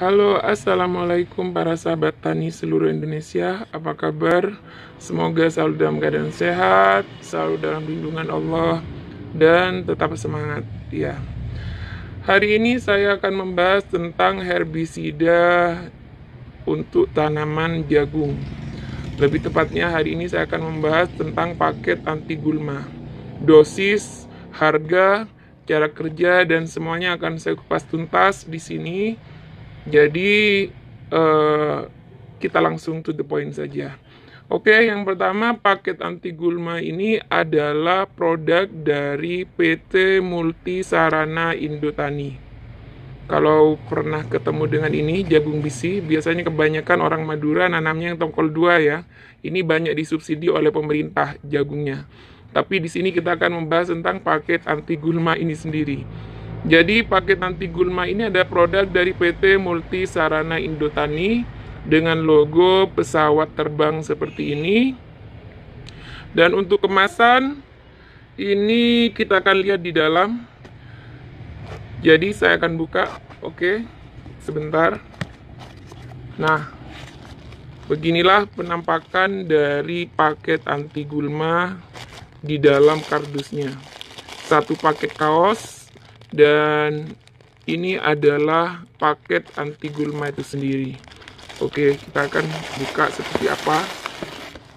Halo, Assalamualaikum para sahabat tani seluruh Indonesia Apa kabar? Semoga selalu dalam keadaan sehat Selalu dalam lindungan Allah Dan tetap semangat ya. Hari ini saya akan membahas tentang herbisida Untuk tanaman jagung Lebih tepatnya hari ini saya akan membahas tentang paket anti gulma Dosis, harga, cara kerja, dan semuanya akan saya kupas tuntas di sini jadi uh, kita langsung to the point saja. Oke, okay, yang pertama paket anti gulma ini adalah produk dari PT Multi Sarana Indotani. Kalau pernah ketemu dengan ini, jagung bisi, biasanya kebanyakan orang Madura nanamnya yang tongkol dua ya. Ini banyak disubsidi oleh pemerintah jagungnya. Tapi di sini kita akan membahas tentang paket anti gulma ini sendiri. Jadi paket anti gulma ini ada produk dari PT Multi Sarana Indotani dengan logo pesawat terbang seperti ini. Dan untuk kemasan ini kita akan lihat di dalam. Jadi saya akan buka. Oke. Sebentar. Nah, beginilah penampakan dari paket anti gulma di dalam kardusnya. Satu paket kaos dan ini adalah paket anti gulma itu sendiri oke kita akan buka seperti apa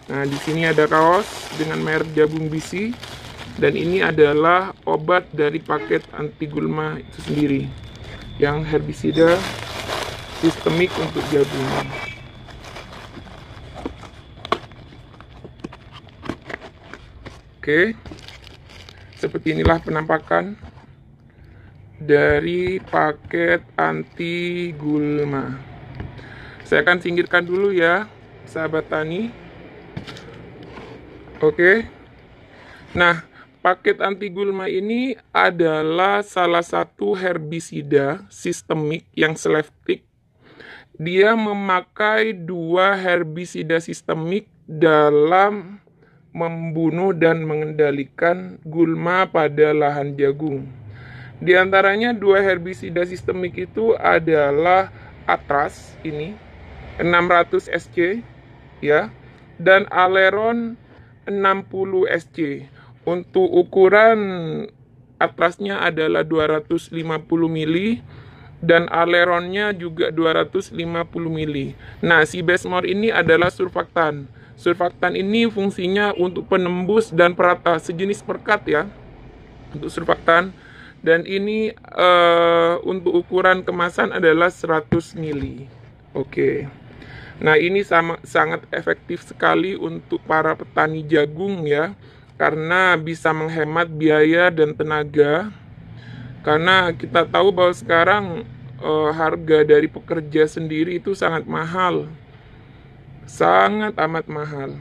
nah di sini ada kaos dengan merek jabung bisi dan ini adalah obat dari paket anti gulma itu sendiri yang herbisida sistemik untuk jabung. oke seperti inilah penampakan dari paket anti gulma. Saya akan singkirkan dulu ya, sahabat tani. Oke. Nah, paket anti gulma ini adalah salah satu herbisida sistemik yang selektif. Dia memakai dua herbisida sistemik dalam membunuh dan mengendalikan gulma pada lahan jagung. Di antaranya dua herbisida sistemik itu adalah Atras ini 600 SC ya dan Aleron 60 SC. Untuk ukuran Atrasnya adalah 250 mili dan aleronnya juga 250 mili. Nah, si Besmor ini adalah surfaktan. Surfaktan ini fungsinya untuk penembus dan perata, sejenis perkat ya. Untuk surfaktan dan ini uh, untuk ukuran kemasan adalah 100 ml. Oke. Okay. Nah, ini sama, sangat efektif sekali untuk para petani jagung ya karena bisa menghemat biaya dan tenaga. Karena kita tahu bahwa sekarang uh, harga dari pekerja sendiri itu sangat mahal. Sangat amat mahal.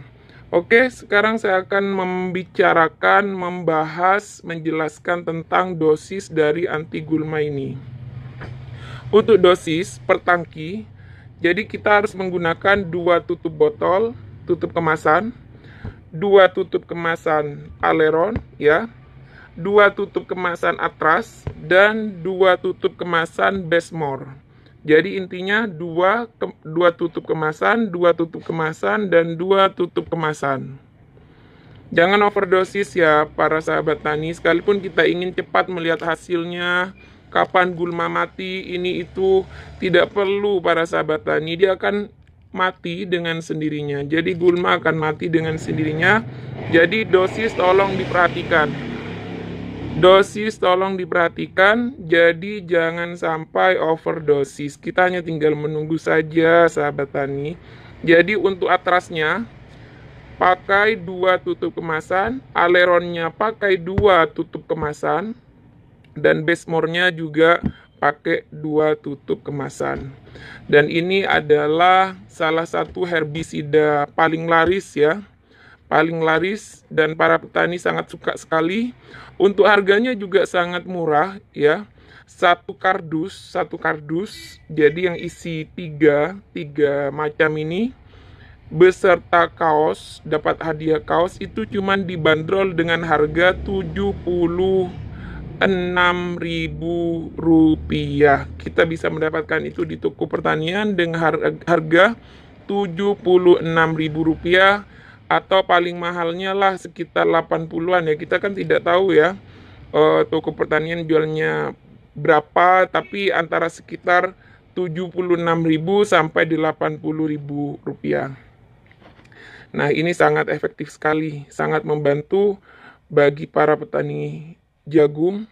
Oke, sekarang saya akan membicarakan, membahas, menjelaskan tentang dosis dari anti gulma ini. Untuk dosis per tangki, jadi kita harus menggunakan dua tutup botol, tutup kemasan, dua tutup kemasan aleron, ya, dua tutup kemasan atras, dan dua tutup kemasan besmor. Jadi intinya dua ke, dua tutup kemasan, dua tutup kemasan dan dua tutup kemasan. Jangan overdosis ya para sahabat tani. Sekalipun kita ingin cepat melihat hasilnya, kapan gulma mati ini itu tidak perlu para sahabat tani. Dia akan mati dengan sendirinya. Jadi gulma akan mati dengan sendirinya. Jadi dosis tolong diperhatikan. Dosis tolong diperhatikan, jadi jangan sampai overdosis. Kita hanya tinggal menunggu saja, sahabat tani. Jadi untuk atrasnya, pakai dua tutup kemasan, aleronnya pakai dua tutup kemasan, dan besmornya juga pakai dua tutup kemasan. Dan ini adalah salah satu herbisida paling laris ya paling laris dan para petani sangat suka sekali. Untuk harganya juga sangat murah ya. Satu kardus, satu kardus, jadi yang isi tiga, tiga macam ini beserta kaos dapat hadiah kaos itu cuman dibanderol dengan harga Rp76.000. Kita bisa mendapatkan itu di toko pertanian dengan harga Rp76.000 atau paling mahalnya lah sekitar 80-an ya kita kan tidak tahu ya uh, toko pertanian jualnya berapa tapi antara sekitar 76.000 sampai 80.000 rupiah. Nah, ini sangat efektif sekali, sangat membantu bagi para petani jagung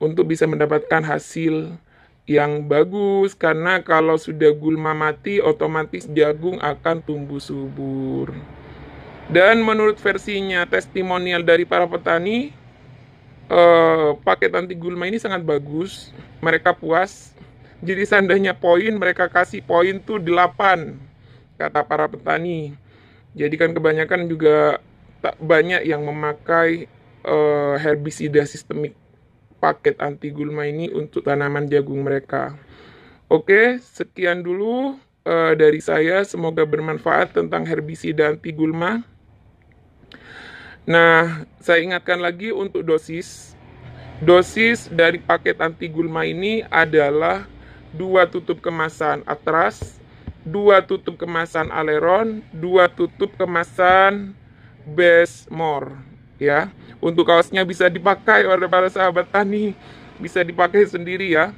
untuk bisa mendapatkan hasil yang bagus karena kalau sudah gulma mati otomatis jagung akan tumbuh subur. Dan menurut versinya testimonial dari para petani eh, paket anti gulma ini sangat bagus. Mereka puas. Jadi seandainya poin mereka kasih poin tuh 8 kata para petani. Jadi kan kebanyakan juga tak banyak yang memakai eh, herbisida sistemik paket anti gulma ini untuk tanaman jagung mereka. Oke, sekian dulu uh, dari saya. Semoga bermanfaat tentang herbisida anti gulma. Nah, saya ingatkan lagi untuk dosis. Dosis dari paket anti gulma ini adalah dua tutup kemasan atras, dua tutup kemasan aleron, dua tutup kemasan besmor ya. Untuk kaosnya bisa dipakai oleh para sahabat tani, bisa dipakai sendiri ya.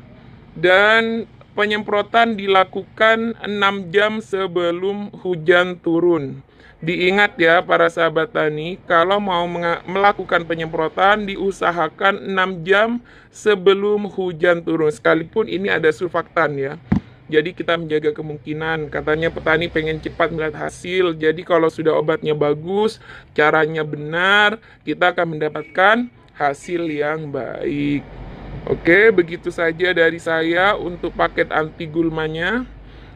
Dan penyemprotan dilakukan 6 jam sebelum hujan turun. Diingat ya para sahabat tani, kalau mau melakukan penyemprotan diusahakan 6 jam sebelum hujan turun. Sekalipun ini ada surfaktan ya. Jadi kita menjaga kemungkinan, katanya petani pengen cepat melihat hasil. Jadi kalau sudah obatnya bagus, caranya benar, kita akan mendapatkan hasil yang baik. Oke, begitu saja dari saya untuk paket anti gulmanya.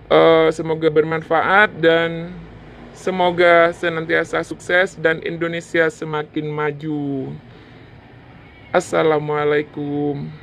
Eh, semoga bermanfaat dan semoga senantiasa sukses dan Indonesia semakin maju. Assalamualaikum.